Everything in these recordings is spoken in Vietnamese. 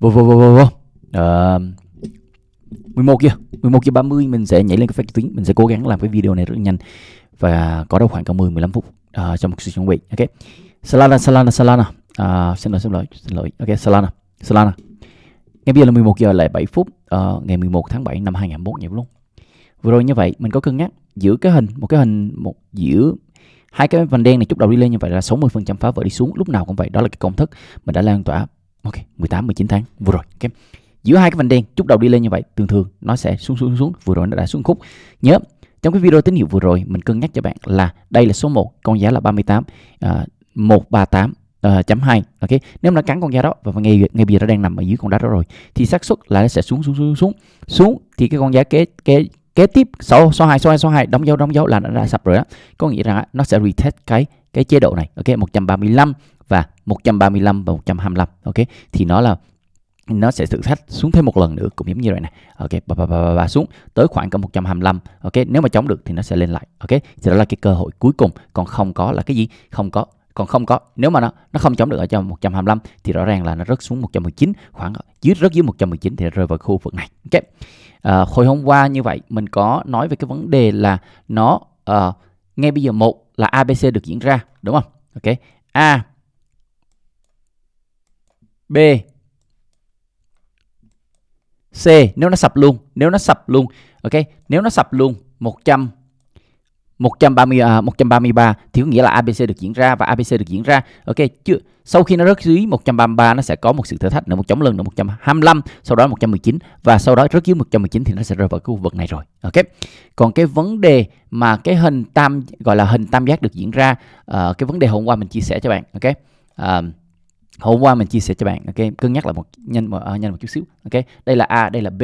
vô vô vô vô vô uh, ờ, 11 giờ 11 giờ 30 mình sẽ nhảy lên cái phép tuyến, mình sẽ cố gắng làm cái video này rất nhanh và có đâu khoảng cả 10 15 phút uh, ờ, trong một sự chuẩn bị ok Salana, Salana, Salana, uh, ờ, xin lỗi xin lỗi xin lỗi ok Salana, Salana, ngay bây giờ là 11 giờ lại 7 phút uh, ngày 11 tháng 7 năm 2021 nhỉ luôn vừa rồi như vậy mình có cân nhắc giữ cái hình một cái hình một giữa hai cái vành đen này chút đầu đi lên như vậy là 60% phá vỡ đi xuống lúc nào cũng vậy đó là cái công thức mình đã lan tỏa ok 18 19 tháng vừa rồi okay. giữa hai cái vành đen chút đầu đi lên như vậy thường thường nó sẽ xuống xuống xuống vừa rồi nó đã xuống khúc nhớ trong cái video tín hiệu vừa rồi mình cân nhắc cho bạn là đây là số 1 con giá là 38 à, 138 Uh, à, chấm ok nếu mà nó cắn con da đó và ngay ngay bây giờ nó đang nằm ở dưới con đá đó rồi thì xác suất là nó sẽ xuống xuống xuống xuống xuống thì cái con giá kế kế kế tiếp số số 2 số 2 số 2 đóng dấu đóng dấu là nó đã sập rồi đó có nghĩa rằng nó sẽ retest cái cái chế độ này ok 135 và 135 và 125 ok thì nó là nó sẽ thử thách xuống thêm một lần nữa cũng giống như vậy này ok ba ba ba ba xuống tới khoảng cỡ 125 ok nếu mà chống được thì nó sẽ lên lại ok thì đó là cái cơ hội cuối cùng còn không có là cái gì không có còn không có nếu mà nó nó không chống được ở trong 125 thì rõ ràng là nó rớt xuống 119 khoảng dưới rất dưới 119 thì rơi vào khu vực này ok à, hồi hôm qua như vậy mình có nói về cái vấn đề là nó à, ngay bây giờ một là ABC được diễn ra đúng không? Ok. A B C nếu nó sập luôn, nếu nó sập luôn, ok, nếu nó sập luôn 100 130 à, 133 thì có nghĩa là ABC được diễn ra và ABC được diễn ra. Ok chưa? Sau khi nó rớt dưới 133 nó sẽ có một sự thử thách nữa một chống lần nữa 125, sau đó 119 và sau đó rớt dưới 119 thì nó sẽ rơi vào cái khu vực này rồi. Ok. Còn cái vấn đề mà cái hình tam gọi là hình tam giác được diễn ra uh, cái vấn đề hôm qua mình chia sẻ cho bạn ok. Uh, hôm qua mình chia sẻ cho bạn ok, cân nhắc là một nhanh uh, nhanh một chút xíu ok. Đây là A, đây là B.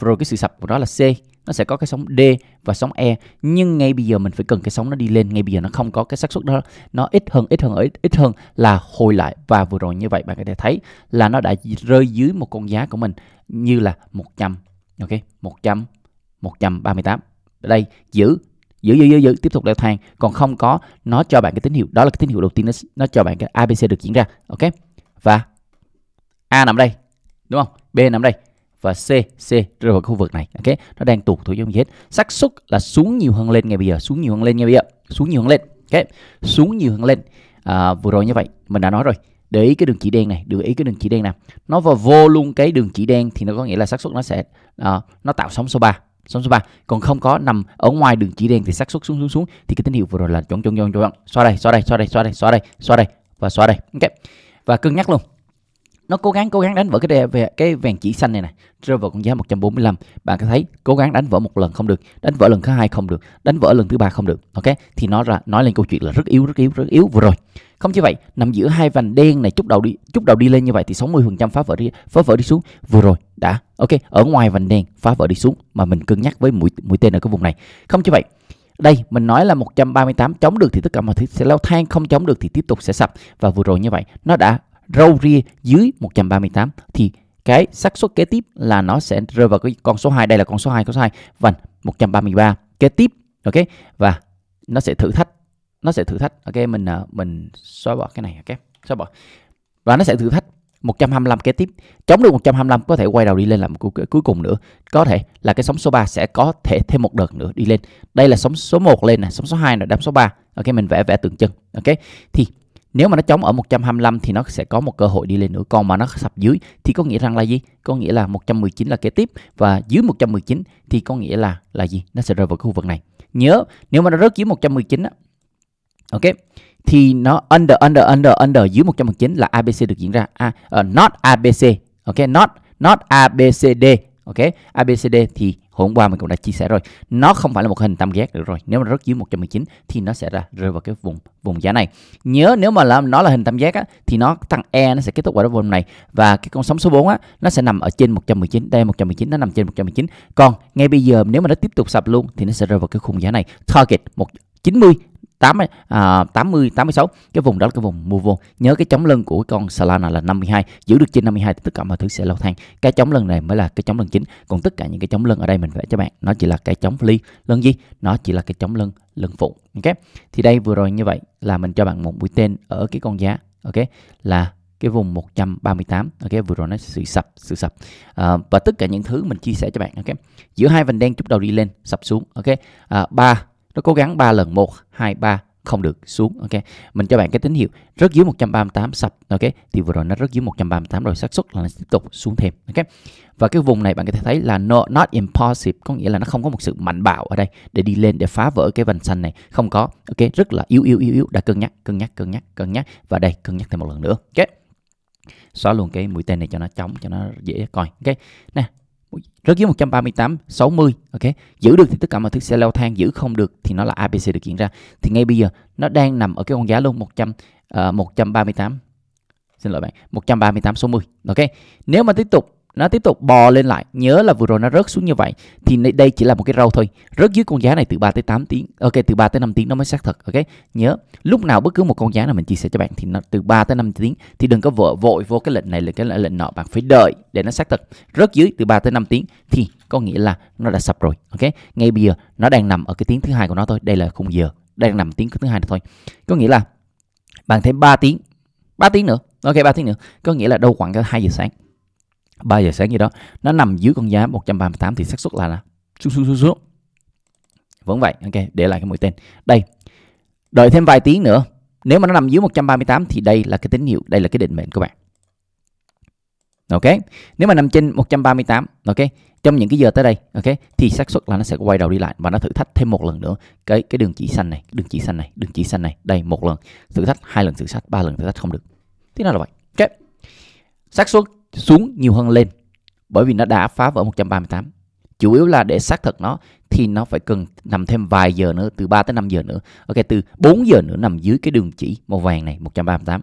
Rồi cái sự sập của nó là C nó sẽ có cái sóng D và sóng E nhưng ngay bây giờ mình phải cần cái sóng nó đi lên ngay bây giờ nó không có cái xác suất đó nó ít hơn ít hơn ít ít hơn là hồi lại và vừa rồi như vậy bạn có thể thấy là nó đã rơi dưới một con giá của mình như là 100 ok 100 138 ở đây giữ giữ giữ giữ giữ tiếp tục leo thang còn không có nó cho bạn cái tín hiệu đó là cái tín hiệu đầu tiên nó, nó cho bạn cái ABC được diễn ra ok và A nằm đây đúng không B nằm đây và C, C rơi vào khu vực này. Ok, nó đang tụt tuột thuộc gì hết. xác suất là xuống nhiều hơn lên ngay bây giờ, xuống nhiều hơn lên ngay bây giờ, xuống nhiều hơn lên. Ok, xuống nhiều hơn lên. À, vừa rồi như vậy mình đã nói rồi. Để ý cái đường chỉ đen này, để ý cái đường chỉ đen nào. Nó vào vô luôn cái đường chỉ đen thì nó có nghĩa là xác suất nó sẽ à, nó tạo sóng số 3 sóng số 3 còn không có nằm ở ngoài đường chỉ đen thì xác suất xuống xuống xuống thì cái tín hiệu vừa rồi là chuẩn chuẩn chuẩn chuẩn xóa đây xóa đây xóa đây xóa đây xóa đây xóa đây và xóa đây ok và cân nhắc luôn nó cố gắng cố gắng đánh vỡ cái đè về cái vàng chỉ xanh này này rơi vào con giá 145 bạn có thấy cố gắng đánh vỡ một lần không được đánh vỡ lần thứ hai không được đánh vỡ lần thứ ba không được ok thì nó ra nói lên câu chuyện là rất yếu rất yếu rất yếu vừa rồi không chỉ vậy nằm giữa hai vành đen này chút đầu đi chút đầu đi lên như vậy thì 60% phá vỡ đi phá vỡ đi xuống vừa rồi đã ok ở ngoài vành đen phá vỡ đi xuống mà mình cân nhắc với mũi mũi tên ở cái vùng này không chỉ vậy đây mình nói là 138 chống được thì tất cả mọi thứ sẽ leo thang không chống được thì tiếp tục sẽ sập và vừa rồi như vậy nó đã râu ria dưới 138 thì cái xác suất kế tiếp là nó sẽ rơi vào cái con số 2 đây là con số 2 con số 2 và 133 kế tiếp ok và nó sẽ thử thách nó sẽ thử thách ok mình à, mình xóa bỏ cái này ok xóa bỏ và nó sẽ thử thách 125 kế tiếp chống được 125 có thể quay đầu đi lên làm cuối cùng nữa có thể là cái sóng số 3 sẽ có thể thêm một đợt nữa đi lên đây là sóng số 1 lên này sóng số 2 là đáp số 3 ok mình vẽ vẽ tượng chân ok thì nếu mà nó chống ở 125 thì nó sẽ có một cơ hội đi lên nữa còn mà nó sập dưới thì có nghĩa rằng là gì có nghĩa là 119 là kế tiếp và dưới 119 thì có nghĩa là là gì nó sẽ rơi vào khu vực này nhớ nếu mà nó rớt dưới 119 á ok thì nó under under under under dưới 119 là ABC được diễn ra à, ờ, a à, uh, not ABC ok not not ABCD ok ABCD thì hôm qua mình cũng đã chia sẻ rồi nó không phải là một hình tam giác được rồi nếu mà rất dưới 119 thì nó sẽ ra rơi vào cái vùng vùng giá này nhớ nếu mà là nó là hình tam giác á, thì nó tăng E nó sẽ kết thúc ở cái vùng này và cái con sóng số 4 á nó sẽ nằm ở trên 119 đây 119 nó nằm trên 119 còn ngay bây giờ nếu mà nó tiếp tục sập luôn thì nó sẽ rơi vào cái khung giá này target 190 8 à, 80 86 cái vùng đó là cái vùng mua vô nhớ cái chống lưng của con Solana là 52 giữ được trên 52 thì tất cả mọi thứ sẽ leo thang cái chống lưng này mới là cái chống lưng chính còn tất cả những cái chống lưng ở đây mình vẽ cho bạn nó chỉ là cái chống ly lưng gì nó chỉ là cái chống lưng lưng phụ ok thì đây vừa rồi như vậy là mình cho bạn một mũi tên ở cái con giá ok là cái vùng 138 ok vừa rồi nó sự sập sự sập à, và tất cả những thứ mình chia sẻ cho bạn ok giữa hai vành đen chút đầu đi lên sập xuống ok à, nó cố gắng 3 lần 1 2 3 không được xuống ok mình cho bạn cái tín hiệu rất dưới 138 sập ok thì vừa rồi nó rất dưới 138 rồi xác suất là nó tiếp tục xuống thêm ok và cái vùng này bạn có thể thấy là no, not impossible có nghĩa là nó không có một sự mạnh bạo ở đây để đi lên để phá vỡ cái vành xanh này không có ok rất là yếu yếu yếu yếu đã cân nhắc cân nhắc cân nhắc cân nhắc và đây cân nhắc thêm một lần nữa ok xóa luôn cái mũi tên này cho nó trống cho nó dễ coi ok nè rớt dưới 138 60 ok giữ được thì tất cả mọi thứ sẽ leo thang giữ không được thì nó là ABC được diễn ra thì ngay bây giờ nó đang nằm ở cái con giá luôn 100 uh, 138 xin lỗi bạn 138 60 ok nếu mà tiếp tục nó tiếp tục bò lên lại nhớ là vừa rồi nó rớt xuống như vậy thì đây chỉ là một cái râu thôi rớt dưới con giá này từ 3 tới 8 tiếng ok từ 3 tới 5 tiếng nó mới xác thật ok nhớ lúc nào bất cứ một con giá nào mình chia sẻ cho bạn thì nó từ 3 tới 5 tiếng thì đừng có vội vội vô cái lệnh này lệnh cái lệnh nọ bạn phải đợi để nó xác thật rớt dưới từ 3 tới 5 tiếng thì có nghĩa là nó đã sập rồi ok ngay bây giờ nó đang nằm ở cái tiếng thứ hai của nó thôi đây là khung giờ đang nằm tiếng thứ hai thôi có nghĩa là bạn thêm 3 tiếng 3 tiếng nữa ok 3 tiếng nữa có nghĩa là đâu khoảng cả 2 giờ sáng 3 giờ sáng gì đó nó nằm dưới con giá 138 thì xác suất là là xuống xuống xuống xuống vẫn vậy ok để lại cái mũi tên đây đợi thêm vài tiếng nữa nếu mà nó nằm dưới 138 thì đây là cái tín hiệu đây là cái định mệnh các bạn ok nếu mà nằm trên 138 ok trong những cái giờ tới đây ok thì xác suất là nó sẽ quay đầu đi lại và nó thử thách thêm một lần nữa cái cái đường chỉ xanh này đường chỉ xanh này đường chỉ xanh này đây một lần thử thách hai lần thử thách ba lần thử thách không được thế nào là vậy ok xác suất xuống nhiều hơn lên bởi vì nó đã phá vỡ 138 chủ yếu là để xác thực nó thì nó phải cần nằm thêm vài giờ nữa từ 3 tới 5 giờ nữa ok từ 4 giờ nữa nằm dưới cái đường chỉ màu vàng này 138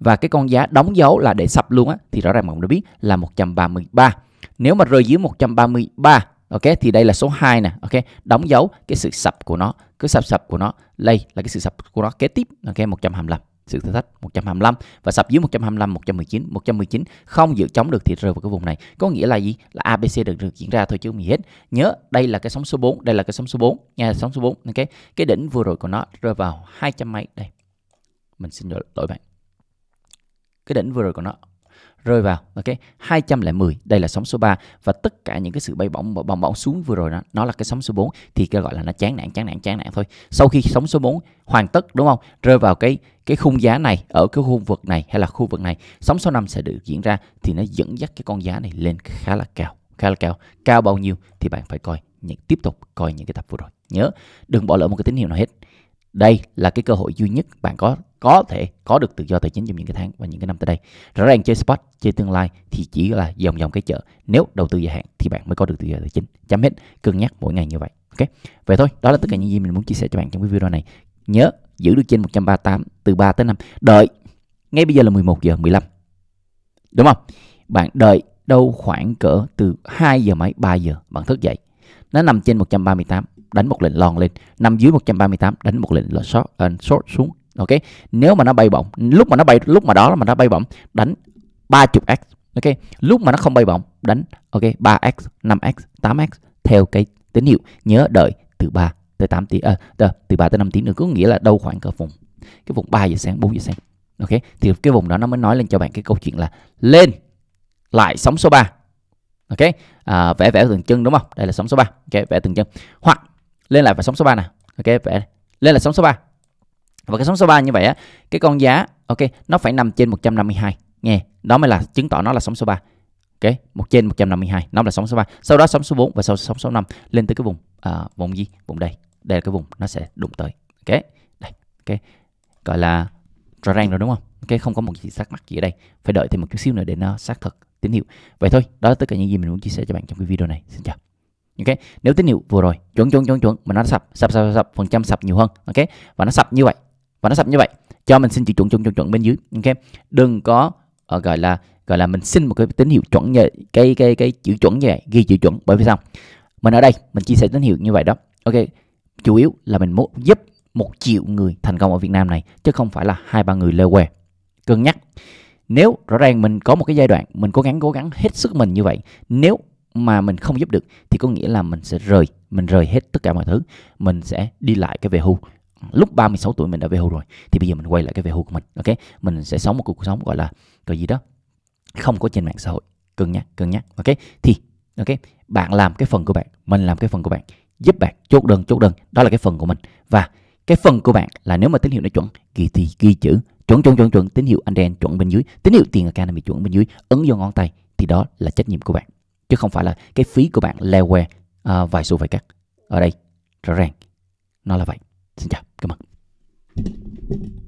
và cái con giá đóng dấu là để sập luôn á thì rõ ràng mọi người đã biết là 133 nếu mà rơi dưới 133 ok thì đây là số 2 nè ok đóng dấu cái sự sập của nó cứ sập sập của nó đây là cái sự sập của nó kế tiếp ok 125 sự thử thách 125 và sập dưới 125 119 119 không dự chống được thì rơi vào cái vùng này có nghĩa là gì là ABC được được diễn ra thôi chứ không gì hết nhớ đây là cái sóng số 4 đây là cái sóng số 4 nha sóng số 4 ok cái đỉnh vừa rồi của nó rơi vào 200 mấy đây mình xin lỗi bạn cái đỉnh vừa rồi của nó rơi vào ok 210 đây là sóng số 3 và tất cả những cái sự bay bổng bong bóng xuống vừa rồi đó nó là cái sóng số 4 thì cái gọi là nó chán nản chán nản chán nản thôi sau khi sóng số 4 hoàn tất đúng không rơi vào cái cái khung giá này ở cái khu vực này hay là khu vực này sóng số 5 sẽ được diễn ra thì nó dẫn dắt cái con giá này lên khá là cao khá là cao cao bao nhiêu thì bạn phải coi những tiếp tục coi những cái tập vừa rồi nhớ đừng bỏ lỡ một cái tín hiệu nào hết đây là cái cơ hội duy nhất bạn có có thể có được tự do tài chính trong những cái tháng và những cái năm tới đây rõ ràng chơi spot chơi tương lai thì chỉ là dòng dòng cái chợ nếu đầu tư dài hạn thì bạn mới có được tự do tài chính chấm hết cân nhắc mỗi ngày như vậy ok vậy thôi đó là tất cả những gì mình muốn chia sẻ cho bạn trong cái video này nhớ giữ được trên 138 từ 3 tới 5 đợi ngay bây giờ là 11 giờ 15 đúng không bạn đợi đâu khoảng cỡ từ 2 giờ mấy 3 giờ bạn thức dậy nó nằm trên 138 đánh một lệnh lon lên nằm dưới 138 đánh một lệnh là short and short xuống ok nếu mà nó bay bổng lúc mà nó bay lúc mà đó mà nó bay bổng đánh 30x ok lúc mà nó không bay bổng đánh ok 3x 5x 8x theo cái tín hiệu nhớ đợi từ 3 tới 8 tiếng à, từ 3 tới 5 tiếng nữa có nghĩa là đâu khoảng cỡ vùng cái vùng 3 giờ sáng 4 giờ sáng ok thì cái vùng đó nó mới nói lên cho bạn cái câu chuyện là lên lại sóng số 3 ok à, vẽ vẽ từng chân đúng không đây là sóng số 3 ok vẽ từng chân hoặc lên lại và sóng số 3 nè ok vẽ lên là sóng số 3 và cái sóng số 3 như vậy á cái con giá ok nó phải nằm trên 152 nghe đó mới là chứng tỏ nó là sóng số 3 ok một trên 152 nó là sóng số 3 sau đó sóng số 4 và sau sóng số 5 lên tới cái vùng uh, vùng gì vùng đây đây là cái vùng nó sẽ đụng tới ok đây ok gọi là rõ ràng rồi đúng không ok không có một gì thắc mắc gì ở đây phải đợi thêm một chút xíu nữa để nó xác thực tín hiệu vậy thôi đó là tất cả những gì mình muốn chia sẻ cho bạn trong cái video này xin chào ok nếu tín hiệu vừa rồi chuẩn chuẩn chuẩn chuẩn mà nó sập sập sập sập phần trăm sập nhiều hơn ok và nó sập như vậy và nó sập như vậy cho mình xin chữ chuẩn chuẩn chuẩn chuẩn bên dưới ok đừng có uh, gọi là gọi là mình xin một cái tín hiệu chuẩn như cái cái cái chữ chuẩn như vậy ghi chữ chuẩn bởi vì sao mình ở đây mình chia sẻ tín hiệu như vậy đó ok chủ yếu là mình muốn giúp một triệu người thành công ở Việt Nam này chứ không phải là hai ba người lơ què cân nhắc nếu rõ ràng mình có một cái giai đoạn mình cố gắng cố gắng hết sức mình như vậy nếu mà mình không giúp được thì có nghĩa là mình sẽ rời mình rời hết tất cả mọi thứ mình sẽ đi lại cái về hưu lúc 36 tuổi mình đã về hưu rồi thì bây giờ mình quay lại cái về hưu của mình ok mình sẽ sống một cuộc sống gọi là cái gì đó không có trên mạng xã hội cân nhắc cân nhắc ok thì ok bạn làm cái phần của bạn mình làm cái phần của bạn giúp bạn chốt đơn chốt đơn đó là cái phần của mình và cái phần của bạn là nếu mà tín hiệu nó chuẩn ghi thì ghi chữ chuẩn chuẩn chuẩn chuẩn tín hiệu anh đen chuẩn bên dưới tín hiệu tiền Academy chuẩn bên dưới ấn vô ngón tay thì đó là trách nhiệm của bạn chứ không phải là cái phí của bạn leo que à, vài xu vài cắt ở đây rõ ràng nó là vậy 歡迎，歡迎。